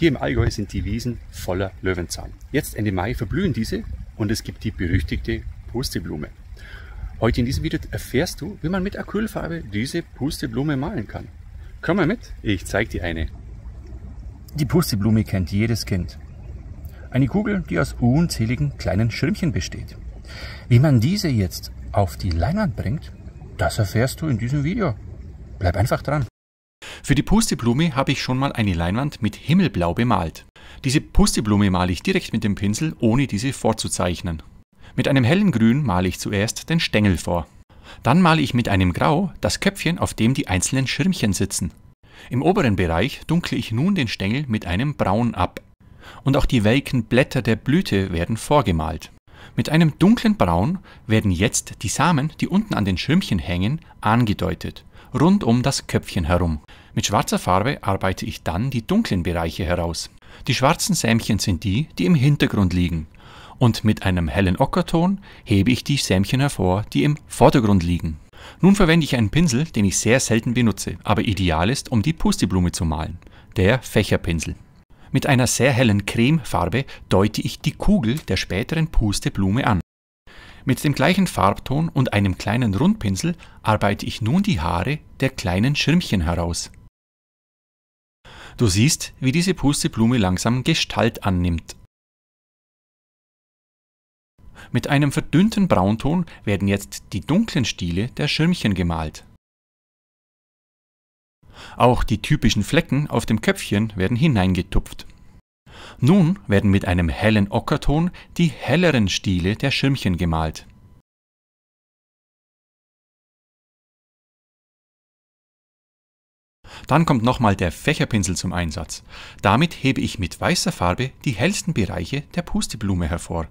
Hier im Allgäu sind die Wiesen voller Löwenzahn. Jetzt Ende Mai verblühen diese und es gibt die berüchtigte Pusteblume. Heute in diesem Video erfährst du, wie man mit Acrylfarbe diese Pusteblume malen kann. Komm mal mit, ich zeig dir eine. Die Pusteblume kennt jedes Kind. Eine Kugel, die aus unzähligen kleinen Schirmchen besteht. Wie man diese jetzt auf die Leinwand bringt, das erfährst du in diesem Video. Bleib einfach dran. Für die Pusteblume habe ich schon mal eine Leinwand mit Himmelblau bemalt. Diese Pusteblume male ich direkt mit dem Pinsel, ohne diese vorzuzeichnen. Mit einem hellen Grün male ich zuerst den Stängel vor. Dann male ich mit einem Grau das Köpfchen, auf dem die einzelnen Schirmchen sitzen. Im oberen Bereich dunkle ich nun den Stängel mit einem Braun ab. Und auch die welken Blätter der Blüte werden vorgemalt. Mit einem dunklen Braun werden jetzt die Samen, die unten an den Schirmchen hängen, angedeutet rund um das Köpfchen herum. Mit schwarzer Farbe arbeite ich dann die dunklen Bereiche heraus. Die schwarzen Sämchen sind die, die im Hintergrund liegen. Und mit einem hellen Ockerton hebe ich die Sämchen hervor, die im Vordergrund liegen. Nun verwende ich einen Pinsel, den ich sehr selten benutze, aber ideal ist, um die Pusteblume zu malen. Der Fächerpinsel. Mit einer sehr hellen Cremefarbe deute ich die Kugel der späteren Pusteblume an. Mit dem gleichen Farbton und einem kleinen Rundpinsel arbeite ich nun die Haare der kleinen Schirmchen heraus. Du siehst, wie diese Pusteblume langsam Gestalt annimmt. Mit einem verdünnten Braunton werden jetzt die dunklen Stiele der Schirmchen gemalt. Auch die typischen Flecken auf dem Köpfchen werden hineingetupft. Nun werden mit einem hellen Ockerton die helleren Stiele der Schirmchen gemalt. Dann kommt nochmal der Fächerpinsel zum Einsatz. Damit hebe ich mit weißer Farbe die hellsten Bereiche der Pusteblume hervor.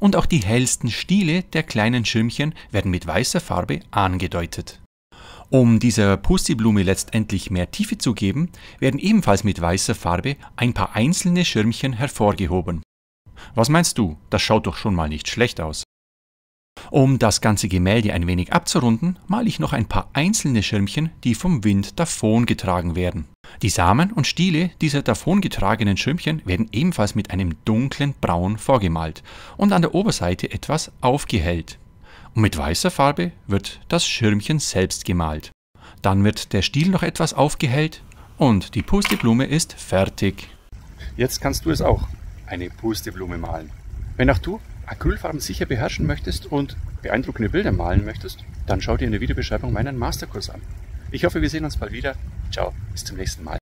Und auch die hellsten Stiele der kleinen Schirmchen werden mit weißer Farbe angedeutet. Um dieser Pustiblume letztendlich mehr Tiefe zu geben, werden ebenfalls mit weißer Farbe ein paar einzelne Schirmchen hervorgehoben. Was meinst du, das schaut doch schon mal nicht schlecht aus. Um das ganze Gemälde ein wenig abzurunden, male ich noch ein paar einzelne Schirmchen, die vom Wind davongetragen werden. Die Samen und Stiele dieser davongetragenen Schirmchen werden ebenfalls mit einem dunklen Braun vorgemalt und an der Oberseite etwas aufgehellt und mit weißer Farbe wird das Schirmchen selbst gemalt. Dann wird der Stiel noch etwas aufgehellt und die Pusteblume ist fertig. Jetzt kannst du es auch, eine Pusteblume malen. Wenn auch du Acrylfarben sicher beherrschen möchtest und beeindruckende Bilder malen möchtest, dann schau dir in der Videobeschreibung meinen Masterkurs an. Ich hoffe, wir sehen uns bald wieder. Ciao, bis zum nächsten Mal.